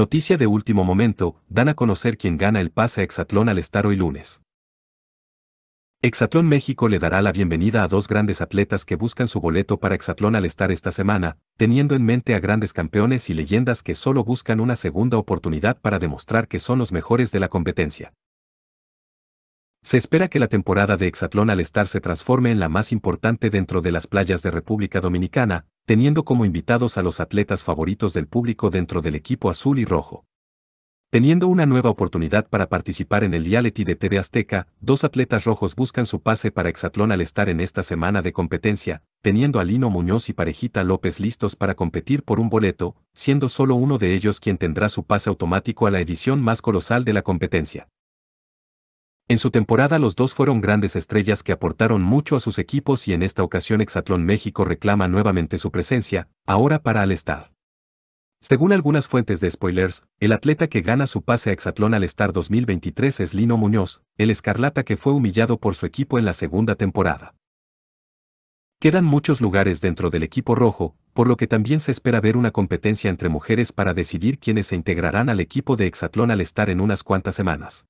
Noticia de último momento, dan a conocer quién gana el pase a Exatlón al estar hoy lunes. Exatlón México le dará la bienvenida a dos grandes atletas que buscan su boleto para Exatlón al esta semana, teniendo en mente a grandes campeones y leyendas que solo buscan una segunda oportunidad para demostrar que son los mejores de la competencia. Se espera que la temporada de Exatlón al se transforme en la más importante dentro de las playas de República Dominicana, teniendo como invitados a los atletas favoritos del público dentro del equipo azul y rojo. Teniendo una nueva oportunidad para participar en el reality de TV Azteca, dos atletas rojos buscan su pase para exatlón al estar en esta semana de competencia, teniendo a Lino Muñoz y Parejita López listos para competir por un boleto, siendo solo uno de ellos quien tendrá su pase automático a la edición más colosal de la competencia. En su temporada los dos fueron grandes estrellas que aportaron mucho a sus equipos y en esta ocasión Exatlón México reclama nuevamente su presencia, ahora para Alestar. Según algunas fuentes de spoilers, el atleta que gana su pase a Exatlón Alestar 2023 es Lino Muñoz, el escarlata que fue humillado por su equipo en la segunda temporada. Quedan muchos lugares dentro del equipo rojo, por lo que también se espera ver una competencia entre mujeres para decidir quiénes se integrarán al equipo de Exatlón Alestar en unas cuantas semanas.